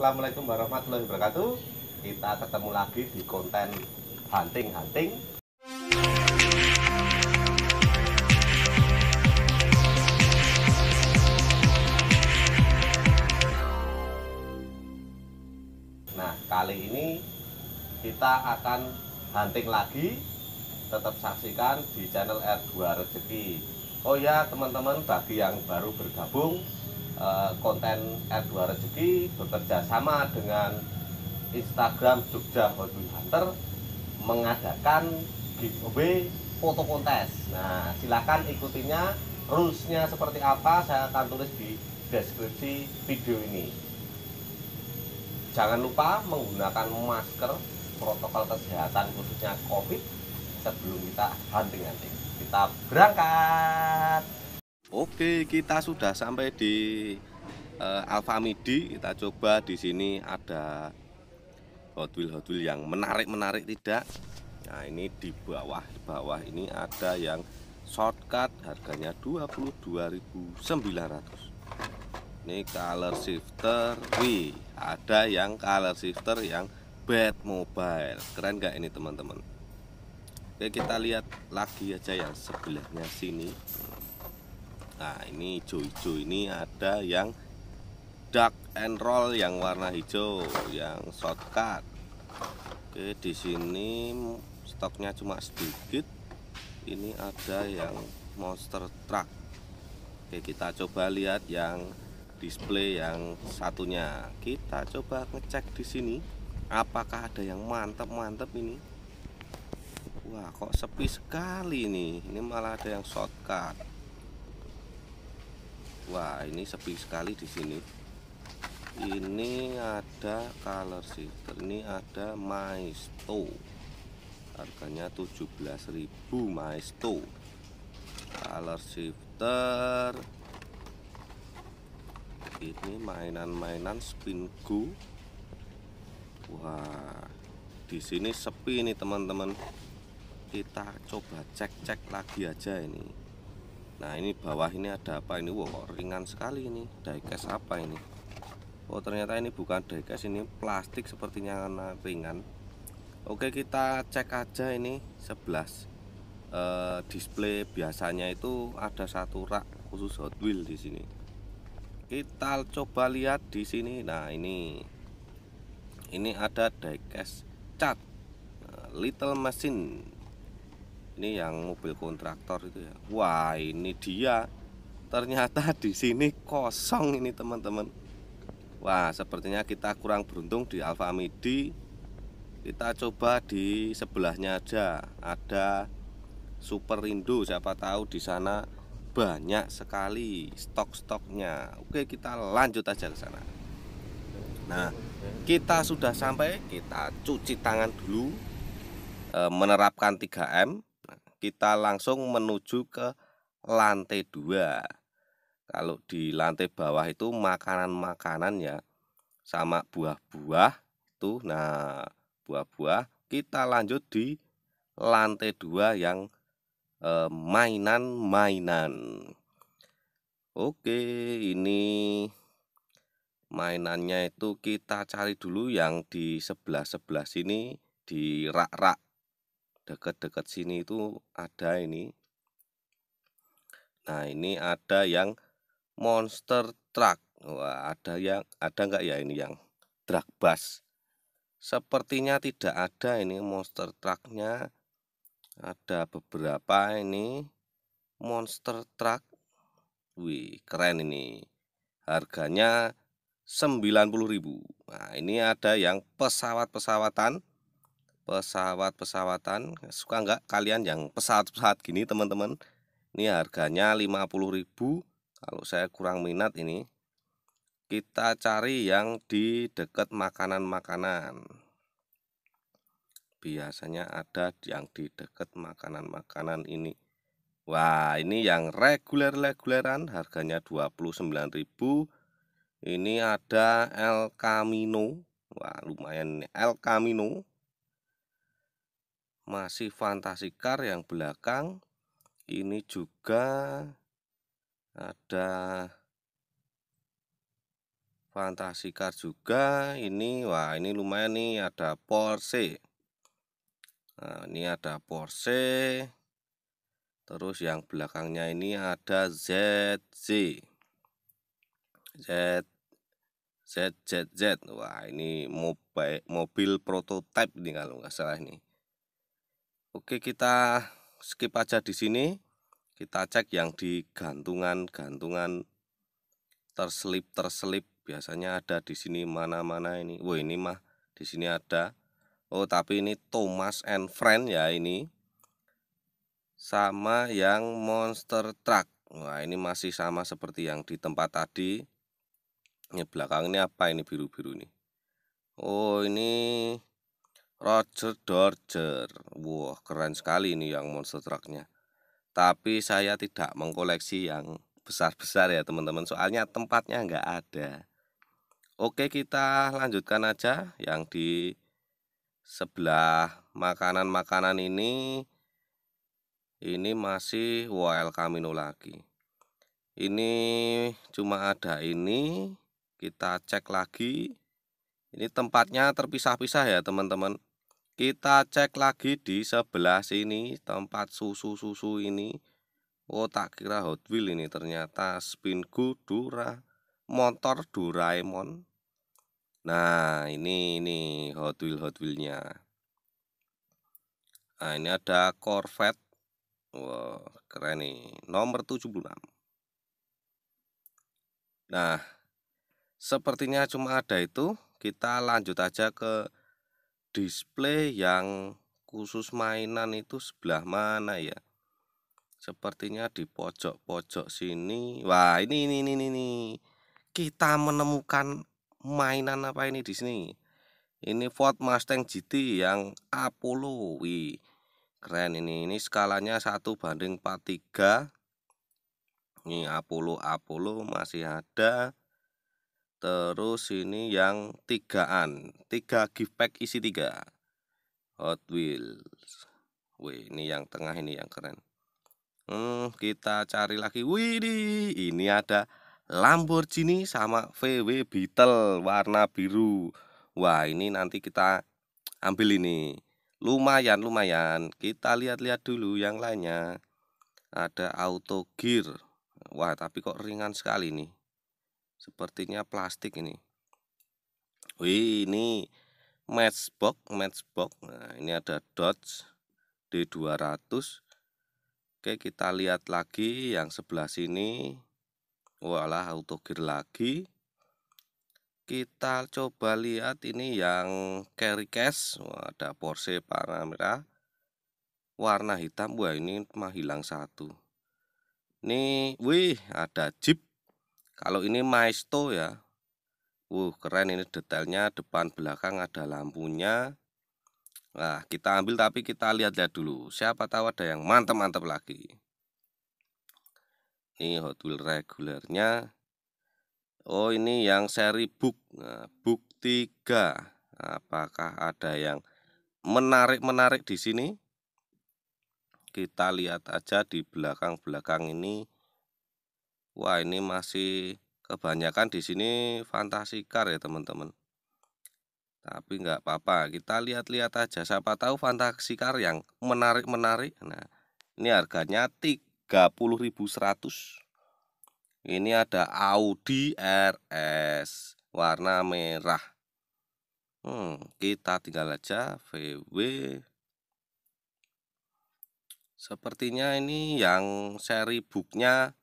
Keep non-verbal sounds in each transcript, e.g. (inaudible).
Assalamualaikum warahmatullahi wabarakatuh. Kita ketemu lagi di konten hunting-hunting. Nah, kali ini kita akan hunting lagi. Tetap saksikan di channel R2 Rezeki. Oh ya, teman-teman, bagi yang baru bergabung, Eh, konten R2 Rezeki bekerja sama dengan Instagram Jogja Hobby Hunter mengadakan giveaway foto kontes. Nah, silahkan ikutinya. Rulesnya seperti apa saya akan tulis di deskripsi video ini. Jangan lupa menggunakan masker protokol kesehatan khususnya COVID sebelum kita hunting-hunting. Kita berangkat. Oke, kita sudah sampai di uh, Midi. Kita coba di sini ada Hot Wheel Hot Wheel yang menarik-menarik tidak. Nah, ini di bawah di bawah ini ada yang shortcut harganya 22.900. Ini color shifter. Wih, ada yang color shifter yang bad mobile. Keren nggak ini, teman-teman? Oke, kita lihat lagi aja yang sebelahnya sini. Nah ini hijau-hijau ini ada yang dark and roll yang warna hijau yang shortcut. Oke di sini stoknya cuma sedikit. Ini ada yang monster truck. Oke kita coba lihat yang display yang satunya. Kita coba ngecek di sini apakah ada yang mantep-mantep ini. Wah kok sepi sekali nih. Ini malah ada yang shortcut. Wah, ini sepi sekali di sini. Ini ada color shifter, ini ada Maisto. Harganya 17.000 Maisto. Color shifter. Ini mainan-mainan spin go. Wah, di sini sepi nih teman-teman. Kita coba cek-cek lagi aja ini. Nah ini bawah ini ada apa ini? Wow ringan sekali ini diecast apa ini? Oh ternyata ini bukan diecast ini plastik sepertinya ringan. Oke kita cek aja ini 11 e, eh, display biasanya itu ada satu rak khusus Hot Wheels di sini. Kita coba lihat di sini. Nah ini ini ada diecast cat eh, Little Machine ini yang mobil kontraktor itu ya wah ini dia ternyata di sini kosong ini teman-teman wah sepertinya kita kurang beruntung di Alfa Midi kita coba di sebelahnya aja ada Super Indo siapa tahu di sana banyak sekali stok-stoknya oke kita lanjut aja ke sana nah kita sudah sampai kita cuci tangan dulu eh, menerapkan 3M kita langsung menuju ke lantai dua. Kalau di lantai bawah itu makanan-makanan ya sama buah-buah tuh Nah, buah-buah kita lanjut di lantai dua yang eh, mainan-mainan. Eh, Oke, ini mainannya itu kita cari dulu yang di sebelah-sebelah sini di rak-rak dekat-dekat sini itu ada ini. Nah, ini ada yang monster truck. Wah, ada yang ada nggak ya ini yang truck bus? Sepertinya tidak ada ini monster trucknya. Ada beberapa ini monster truck. Wih, keren ini. Harganya 90.000. Nah, ini ada yang pesawat-pesawatan pesawat-pesawatan. Suka nggak kalian yang pesawat-pesawat gini teman-teman? Ini harganya 50.000. Kalau saya kurang minat ini. Kita cari yang di dekat makanan-makanan. Biasanya ada yang di dekat makanan-makanan ini. Wah, ini yang reguler-reguleran harganya 29.000. Ini ada El Camino Wah, lumayan El Camino masih fantasi car yang belakang ini juga ada fantasi car juga ini wah ini lumayan nih ada Porsche nah, ini ada Porsche terus yang belakangnya ini ada ZZ Z Z Z Z wah ini mobil mobil prototipe nih kalau nggak salah nih Oke, kita skip aja di sini. Kita cek yang di gantungan-gantungan terselip-terselip biasanya ada di sini mana-mana ini. Wah, ini mah di sini ada. Oh, tapi ini Thomas and Friend ya ini. Sama yang Monster Truck. Wah, ini masih sama seperti yang di tempat tadi. Ini belakang ini apa ini biru-biru nih? Oh, ini Roger Dorger. Wah, keren sekali ini yang monster trucknya. Tapi saya tidak mengkoleksi yang besar-besar ya teman-teman. Soalnya tempatnya nggak ada. Oke, kita lanjutkan aja yang di sebelah makanan-makanan ini. Ini masih WL Camino lagi. Ini cuma ada ini. Kita cek lagi. Ini tempatnya terpisah-pisah ya teman-teman kita cek lagi di sebelah sini tempat susu-susu ini oh tak kira Hot Wheel ini ternyata spin Dura motor Doraemon nah ini ini Hot Wheel Hot Wheelnya nah ini ada Corvette wow, keren nih. Nomor 76. Nah, sepertinya cuma ada itu. Kita lanjut aja ke display yang khusus mainan itu sebelah mana ya? Sepertinya di pojok-pojok sini. Wah, ini ini ini ini. Kita menemukan mainan apa ini di sini? Ini Ford Mustang GT yang Apollo. Wih, keren ini. Ini skalanya satu banding 43. Ini Apollo Apollo masih ada. Terus ini yang tigaan, tiga gift pack isi tiga Hot Wheels. Wih, ini yang tengah ini yang keren. Hmm, kita cari lagi. Wih, ini ada Lamborghini sama VW Beetle warna biru. Wah, ini nanti kita ambil ini. Lumayan, lumayan. Kita lihat-lihat dulu yang lainnya. Ada auto gear. Wah, tapi kok ringan sekali nih sepertinya plastik ini wih ini matchbox matchbox nah ini ada Dodge D200 Oke kita lihat lagi yang sebelah sini walah auto gear lagi kita coba lihat ini yang carry case Wah, ada Porsche Panamera warna hitam wah ini mah hilang satu nih wih ada Jeep kalau ini Maisto ya. Wuh, keren ini detailnya depan belakang ada lampunya. Nah, kita ambil tapi kita lihat-lihat dulu. Siapa tahu ada yang mantap-mantap lagi. Ini Hot Wheels regulernya. Oh, ini yang seri Book. Nah, book 3. Apakah ada yang menarik-menarik di sini? Kita lihat aja di belakang-belakang ini. Wah, ini masih kebanyakan di sini fantasi car ya, teman-teman. Tapi nggak apa-apa, kita lihat-lihat aja. Siapa tahu fantasi car yang menarik-menarik. Nah, ini harganya 30.100. Ini ada Audi RS warna merah. Hmm, kita tinggal aja VW. Sepertinya ini yang seri booknya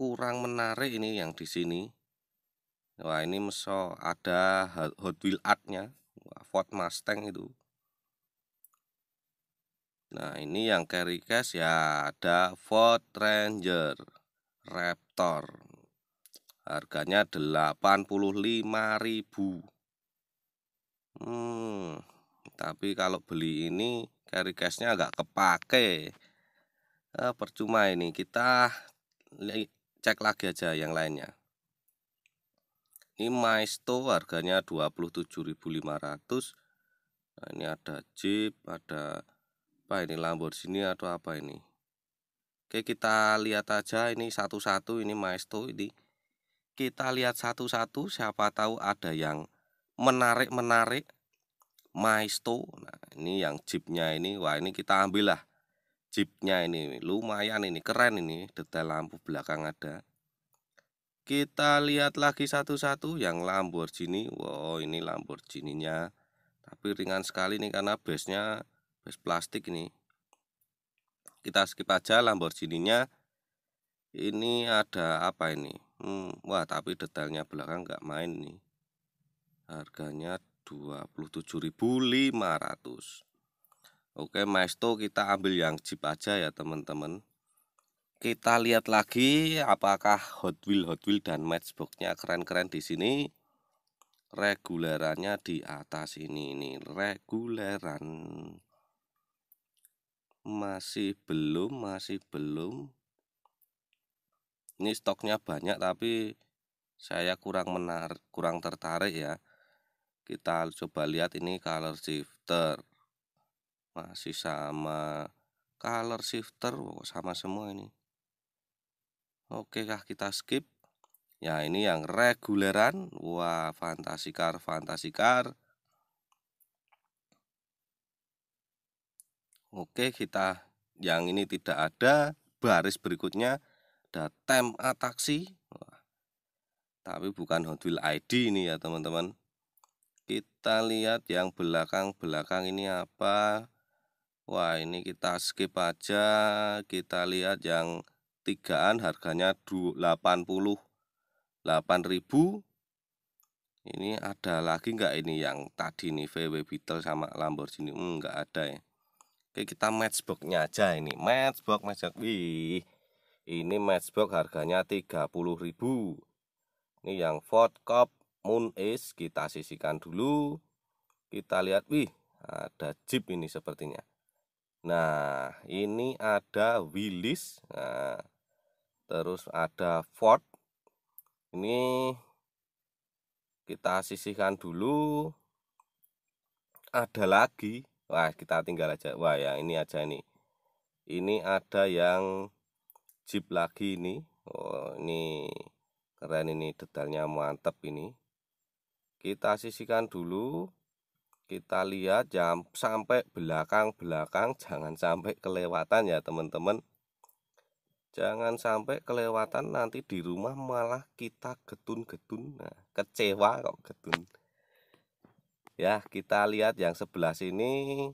kurang menarik ini yang di sini wah ini meso ada Hot Wheel Art-nya Ford Mustang itu nah ini yang carry case ya ada Ford Ranger Raptor harganya ribu. Hmm, tapi kalau beli ini carry case-nya agak kepake. Eh, percuma ini. Kita cek lagi aja yang lainnya ini Maisto harganya 27.500 nah, ini ada Jeep ada apa ini Lamborghini atau apa ini Oke kita lihat aja ini satu-satu ini Maesto ini kita lihat satu-satu siapa tahu ada yang menarik-menarik Maesto nah ini yang jeepnya ini wah ini kita ambil lah Jeepnya ini lumayan ini keren ini detail lampu belakang ada kita lihat lagi satu-satu yang Lamborghini wow ini Lamborghini nya tapi ringan sekali nih karena base nya base plastik ini kita skip aja Lamborghini nya ini ada apa ini hmm, wah tapi detailnya belakang nggak main nih harganya 27.500 Oke Maestro kita ambil yang Jeep aja ya teman-teman kita lihat lagi apakah Hot Wheel Hot Wheel dan Matchboxnya keren-keren di sini regulerannya di atas ini ini reguleran masih belum masih belum ini stoknya banyak tapi saya kurang menar kurang tertarik ya kita coba lihat ini color shifter masih sama color shifter sama semua ini oke kah kita skip ya ini yang reguleran wah fantasi car fantasi car oke kita yang ini tidak ada baris berikutnya ada tem ataksi tapi bukan Hot Wheel ID ini ya teman-teman kita lihat yang belakang-belakang ini apa Wah ini kita skip aja kita lihat yang tigaan harganya 80 8000 ini ada lagi nggak ini yang tadi nih VW Beetle sama Lamborghini hmm, nggak ada ya Oke kita matchboxnya aja ini matchbox matchbox wih ini matchbox harganya 30.000 ini yang Ford Cop Moon Ace kita sisihkan dulu kita lihat wih ada Jeep ini sepertinya Nah, ini ada Willis. Nah, terus ada Ford. Ini kita sisihkan dulu. Ada lagi. Wah, kita tinggal aja. Wah, ya ini aja nih. Ini ada yang Jeep lagi ini. Oh, ini keren ini detailnya mantep ini. Kita sisihkan dulu kita lihat jam sampai belakang-belakang jangan sampai kelewatan ya teman-teman jangan sampai kelewatan nanti di rumah malah kita getun-getun nah, kecewa kok getun ya kita lihat yang sebelah sini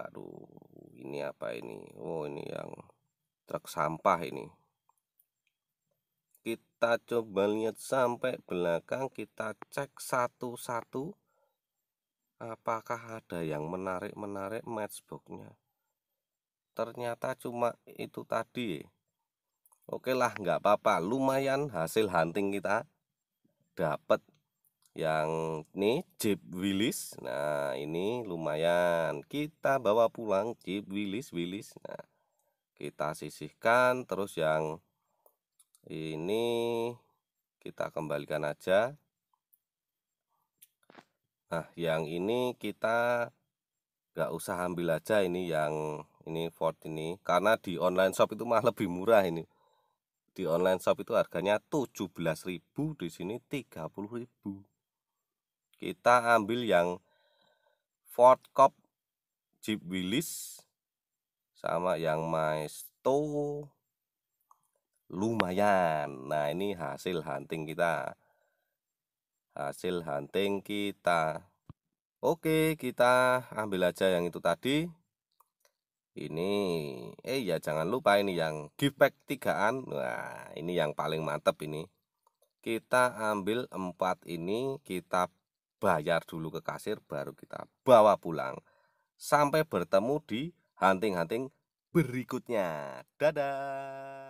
aduh ini apa ini oh ini yang truk sampah ini kita coba lihat sampai belakang kita cek satu-satu apakah ada yang menarik-menarik matchboxnya ternyata cuma itu tadi oke lah nggak apa-apa lumayan hasil hunting kita dapat yang ini Jeep Willis nah ini lumayan kita bawa pulang Jeep Willis Willis nah kita sisihkan terus yang ini kita kembalikan aja Nah, yang ini kita nggak usah ambil aja ini yang ini Ford ini karena di online shop itu mah (laughs) lebih murah ini. Di online shop itu harganya 17.000, di sini 30.000. Kita ambil yang Ford Cop Jeep Willys sama yang Maesto lumayan. Nah, ini hasil hunting kita hasil hunting kita oke kita ambil aja yang itu tadi ini eh ya jangan lupa ini yang gift tigaan nah ini yang paling mantep ini kita ambil empat ini kita bayar dulu ke kasir baru kita bawa pulang sampai bertemu di hunting-hunting berikutnya dadah